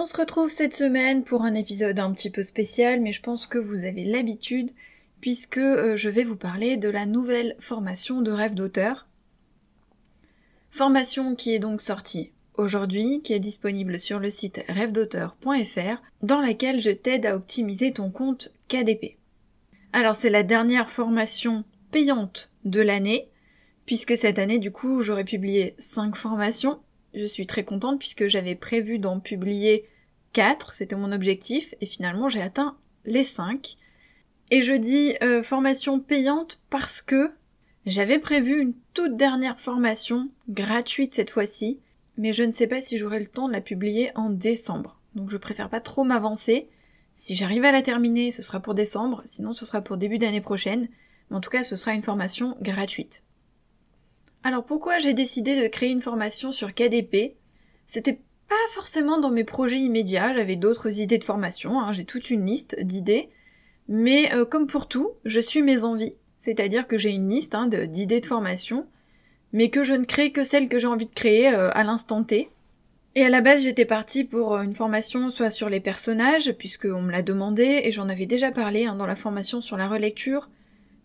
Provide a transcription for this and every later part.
On se retrouve cette semaine pour un épisode un petit peu spécial, mais je pense que vous avez l'habitude puisque euh, je vais vous parler de la nouvelle formation de rêve d'auteur. Formation qui est donc sortie aujourd'hui, qui est disponible sur le site rêvedauteur.fr, dans laquelle je t'aide à optimiser ton compte KDP. Alors c'est la dernière formation payante de l'année, puisque cette année du coup j'aurais publié 5 formations, je suis très contente puisque j'avais prévu d'en publier 4, c'était mon objectif, et finalement j'ai atteint les 5. Et je dis euh, formation payante parce que j'avais prévu une toute dernière formation, gratuite cette fois-ci, mais je ne sais pas si j'aurai le temps de la publier en décembre. Donc je préfère pas trop m'avancer. Si j'arrive à la terminer, ce sera pour décembre, sinon ce sera pour début d'année prochaine. Mais en tout cas, ce sera une formation gratuite. Alors pourquoi j'ai décidé de créer une formation sur KDP C'était pas forcément dans mes projets immédiats, j'avais d'autres idées de formation, hein, j'ai toute une liste d'idées, mais euh, comme pour tout, je suis mes envies, c'est-à-dire que j'ai une liste hein, d'idées de, formation, mais que je ne crée que celles que j'ai envie de créer euh, à l'instant T. Et à la base, j'étais partie pour euh, une formation soit sur les personnages, puisqu'on me l'a demandé, et j'en avais déjà parlé hein, dans la formation sur la relecture,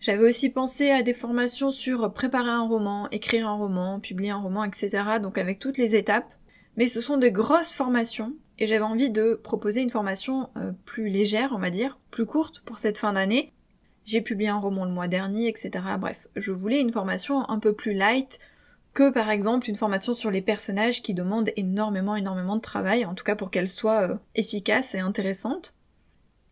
j'avais aussi pensé à des formations sur préparer un roman, écrire un roman, publier un roman, etc. Donc avec toutes les étapes. Mais ce sont des grosses formations et j'avais envie de proposer une formation euh, plus légère, on va dire, plus courte pour cette fin d'année. J'ai publié un roman le mois dernier, etc. Bref, je voulais une formation un peu plus light que par exemple une formation sur les personnages qui demandent énormément énormément de travail, en tout cas pour qu'elle soit euh, efficace et intéressante.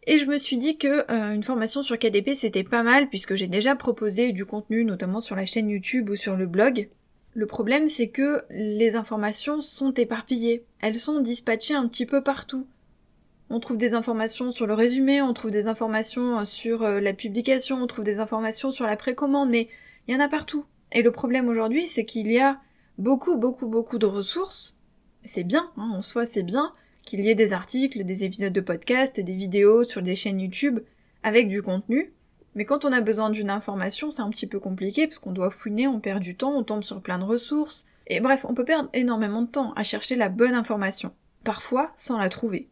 Et je me suis dit que euh, une formation sur KDP c'était pas mal puisque j'ai déjà proposé du contenu notamment sur la chaîne YouTube ou sur le blog. Le problème c'est que les informations sont éparpillées, elles sont dispatchées un petit peu partout. On trouve des informations sur le résumé, on trouve des informations euh, sur euh, la publication, on trouve des informations sur la précommande, mais il y en a partout. Et le problème aujourd'hui c'est qu'il y a beaucoup beaucoup beaucoup de ressources. C'est bien, hein, en soi c'est bien, qu'il y ait des articles, des épisodes de podcasts des vidéos sur des chaînes YouTube avec du contenu. Mais quand on a besoin d'une information, c'est un petit peu compliqué parce qu'on doit fouiner, on perd du temps, on tombe sur plein de ressources. Et bref, on peut perdre énormément de temps à chercher la bonne information, parfois sans la trouver.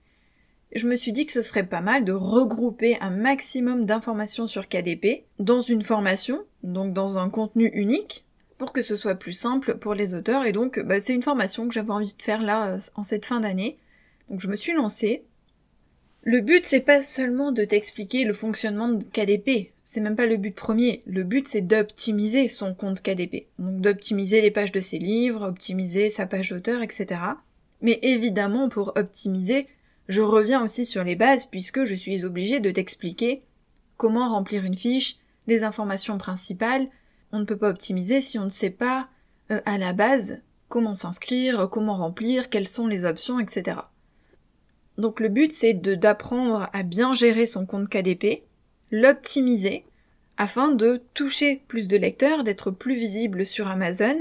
Je me suis dit que ce serait pas mal de regrouper un maximum d'informations sur KDP dans une formation, donc dans un contenu unique, pour que ce soit plus simple pour les auteurs. Et donc, bah, c'est une formation que j'avais envie de faire là euh, en cette fin d'année donc je me suis lancée. Le but, c'est pas seulement de t'expliquer le fonctionnement de KDP, c'est même pas le but premier. Le but, c'est d'optimiser son compte KDP. Donc d'optimiser les pages de ses livres, optimiser sa page d'auteur, etc. Mais évidemment, pour optimiser, je reviens aussi sur les bases puisque je suis obligée de t'expliquer comment remplir une fiche, les informations principales. On ne peut pas optimiser si on ne sait pas euh, à la base comment s'inscrire, comment remplir, quelles sont les options, etc. Donc le but c'est d'apprendre à bien gérer son compte KDP, l'optimiser, afin de toucher plus de lecteurs, d'être plus visible sur Amazon,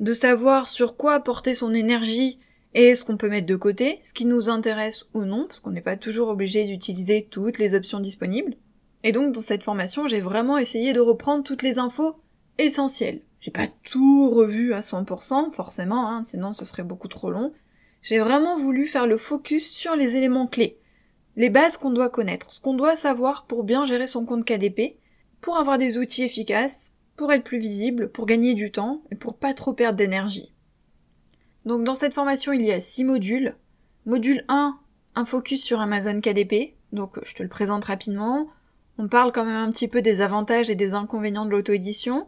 de savoir sur quoi porter son énergie et ce qu'on peut mettre de côté, ce qui nous intéresse ou non, parce qu'on n'est pas toujours obligé d'utiliser toutes les options disponibles. Et donc dans cette formation, j'ai vraiment essayé de reprendre toutes les infos essentielles. J'ai pas tout revu à 100%, forcément, hein, sinon ce serait beaucoup trop long, j'ai vraiment voulu faire le focus sur les éléments clés, les bases qu'on doit connaître, ce qu'on doit savoir pour bien gérer son compte KDP, pour avoir des outils efficaces, pour être plus visible, pour gagner du temps et pour pas trop perdre d'énergie. Donc dans cette formation, il y a six modules. Module 1, un focus sur Amazon KDP. Donc je te le présente rapidement. On parle quand même un petit peu des avantages et des inconvénients de l'auto-édition.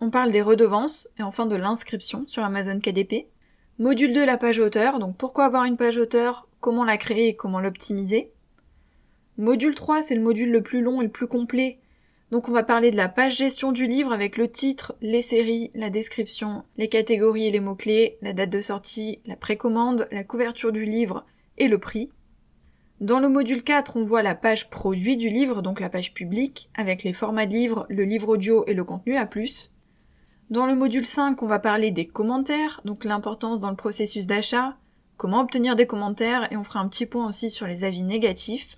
On parle des redevances et enfin de l'inscription sur Amazon KDP. Module 2, la page auteur, Donc pourquoi avoir une page auteur, comment la créer et comment l'optimiser. Module 3, c'est le module le plus long et le plus complet. Donc on va parler de la page gestion du livre avec le titre, les séries, la description, les catégories et les mots-clés, la date de sortie, la précommande, la couverture du livre et le prix. Dans le module 4, on voit la page produit du livre, donc la page publique, avec les formats de livre, le livre audio et le contenu à plus. Dans le module 5, on va parler des commentaires, donc l'importance dans le processus d'achat, comment obtenir des commentaires, et on fera un petit point aussi sur les avis négatifs.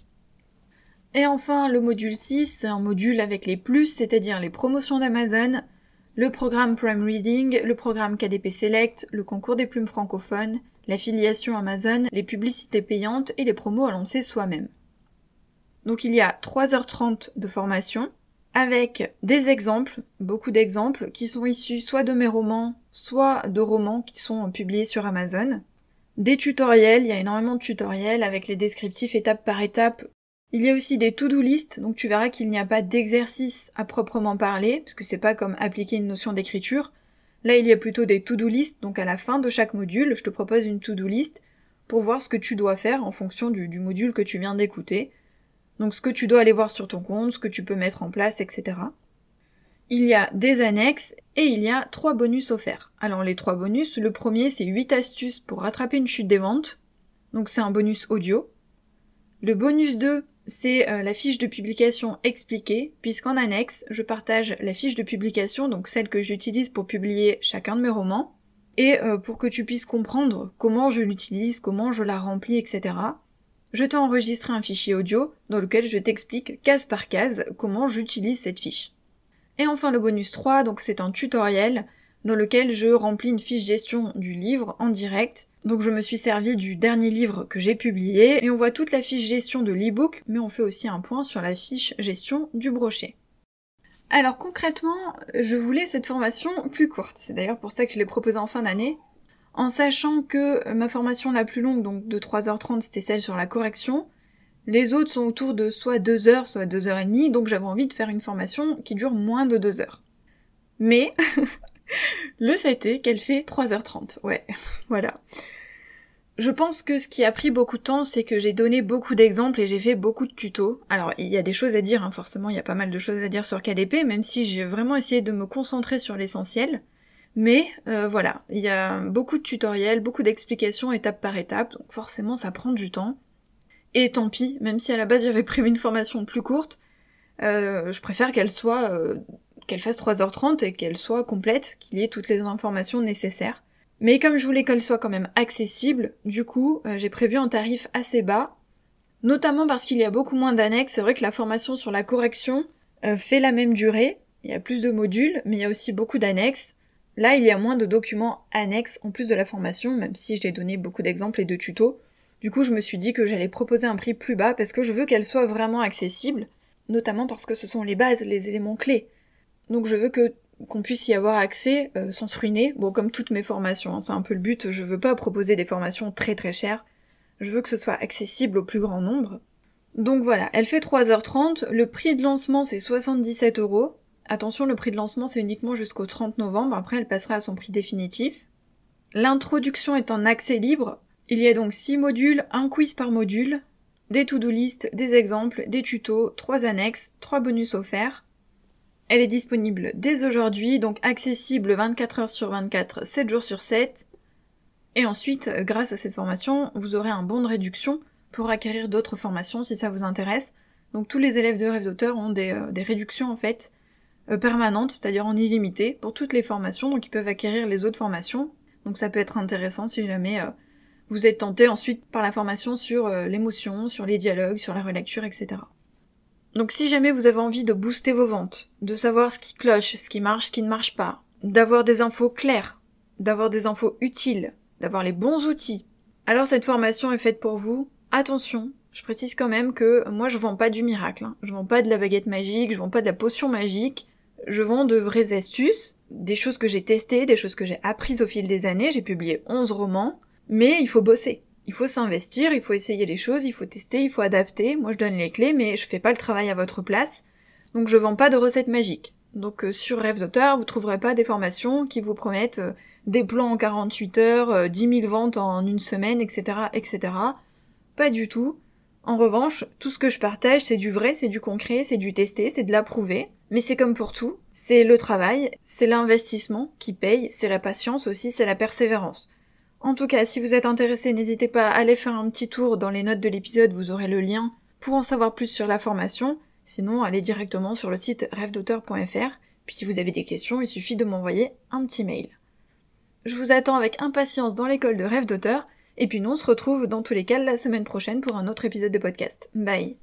Et enfin, le module 6, c'est un module avec les plus, c'est-à-dire les promotions d'Amazon, le programme Prime Reading, le programme KDP Select, le concours des plumes francophones, l'affiliation Amazon, les publicités payantes et les promos à lancer soi-même. Donc il y a 3h30 de formation, avec des exemples, beaucoup d'exemples, qui sont issus soit de mes romans, soit de romans qui sont publiés sur Amazon. Des tutoriels, il y a énormément de tutoriels avec les descriptifs étape par étape. Il y a aussi des to-do list, donc tu verras qu'il n'y a pas d'exercice à proprement parler, parce que c'est pas comme appliquer une notion d'écriture. Là, il y a plutôt des to-do list, donc à la fin de chaque module, je te propose une to-do list pour voir ce que tu dois faire en fonction du module que tu viens d'écouter. Donc ce que tu dois aller voir sur ton compte, ce que tu peux mettre en place, etc. Il y a des annexes et il y a trois bonus offerts. Alors les trois bonus, le premier c'est 8 astuces pour rattraper une chute des ventes. Donc c'est un bonus audio. Le bonus 2, c'est euh, la fiche de publication expliquée, puisqu'en annexe, je partage la fiche de publication, donc celle que j'utilise pour publier chacun de mes romans, et euh, pour que tu puisses comprendre comment je l'utilise, comment je la remplis, etc je t'ai enregistré un fichier audio dans lequel je t'explique case par case comment j'utilise cette fiche. Et enfin le bonus 3, donc c'est un tutoriel dans lequel je remplis une fiche gestion du livre en direct. Donc je me suis servi du dernier livre que j'ai publié et on voit toute la fiche gestion de l'ebook, mais on fait aussi un point sur la fiche gestion du brochet. Alors concrètement, je voulais cette formation plus courte. C'est d'ailleurs pour ça que je l'ai proposée en fin d'année, en sachant que euh, ma formation la plus longue, donc de 3h30, c'était celle sur la correction. Les autres sont autour de soit 2h, soit 2h30, donc j'avais envie de faire une formation qui dure moins de 2 h Mais le fait est qu'elle fait 3h30, ouais, voilà. Je pense que ce qui a pris beaucoup de temps, c'est que j'ai donné beaucoup d'exemples et j'ai fait beaucoup de tutos. Alors, il y a des choses à dire, hein, forcément, il y a pas mal de choses à dire sur KDP, même si j'ai vraiment essayé de me concentrer sur l'essentiel. Mais euh, voilà, il y a beaucoup de tutoriels, beaucoup d'explications étape par étape, donc forcément ça prend du temps. Et tant pis, même si à la base j'avais prévu une formation plus courte, euh, je préfère qu'elle soit euh, qu'elle fasse 3h30 et qu'elle soit complète, qu'il y ait toutes les informations nécessaires. Mais comme je voulais qu'elle soit quand même accessible, du coup j'ai prévu un tarif assez bas, notamment parce qu'il y a beaucoup moins d'annexes, c'est vrai que la formation sur la correction fait la même durée, il y a plus de modules, mais il y a aussi beaucoup d'annexes. Là, il y a moins de documents annexes en plus de la formation, même si je donné beaucoup d'exemples et de tutos. Du coup, je me suis dit que j'allais proposer un prix plus bas parce que je veux qu'elle soit vraiment accessible, notamment parce que ce sont les bases, les éléments clés. Donc je veux que qu'on puisse y avoir accès euh, sans se ruiner, bon comme toutes mes formations, hein, c'est un peu le but, je veux pas proposer des formations très très chères, je veux que ce soit accessible au plus grand nombre. Donc voilà, elle fait 3h30, le prix de lancement c'est 77 euros, Attention, le prix de lancement, c'est uniquement jusqu'au 30 novembre, après elle passera à son prix définitif. L'introduction est en accès libre, il y a donc 6 modules, un quiz par module, des to-do list, des exemples, des tutos, 3 annexes, 3 bonus offerts. Elle est disponible dès aujourd'hui, donc accessible 24 heures sur 24, 7 jours sur 7. Et ensuite, grâce à cette formation, vous aurez un bon de réduction pour acquérir d'autres formations si ça vous intéresse. Donc tous les élèves de Rêve d'auteur ont des euh, réductions en fait euh, permanente, c'est-à-dire en illimité, pour toutes les formations, donc ils peuvent acquérir les autres formations. Donc ça peut être intéressant si jamais euh, vous êtes tenté ensuite par la formation sur euh, l'émotion, sur les dialogues, sur la relecture, etc. Donc si jamais vous avez envie de booster vos ventes, de savoir ce qui cloche, ce qui marche, ce qui ne marche pas, d'avoir des infos claires, d'avoir des infos utiles, d'avoir les bons outils, alors cette formation est faite pour vous. Attention, je précise quand même que moi je vends pas du miracle, hein. je vends pas de la baguette magique, je vends pas de la potion magique, je vends de vraies astuces, des choses que j'ai testées, des choses que j'ai apprises au fil des années, j'ai publié 11 romans, mais il faut bosser. Il faut s'investir, il faut essayer les choses, il faut tester, il faut adapter. Moi je donne les clés, mais je fais pas le travail à votre place. Donc je vends pas de recettes magiques. Donc euh, sur Rêve d'auteur, vous trouverez pas des formations qui vous promettent euh, des plans en 48 heures, 10 euh, 000 ventes en une semaine, etc., etc. Pas du tout. En revanche, tout ce que je partage, c'est du vrai, c'est du concret, c'est du testé, c'est de l'approuvé. Mais c'est comme pour tout, c'est le travail, c'est l'investissement qui paye, c'est la patience aussi, c'est la persévérance. En tout cas, si vous êtes intéressé, n'hésitez pas à aller faire un petit tour dans les notes de l'épisode, vous aurez le lien pour en savoir plus sur la formation. Sinon, allez directement sur le site rêvedauteur.fr. Puis si vous avez des questions, il suffit de m'envoyer un petit mail. Je vous attends avec impatience dans l'école de rêve d'auteur. Et puis nous, on se retrouve dans tous les cas la semaine prochaine pour un autre épisode de podcast. Bye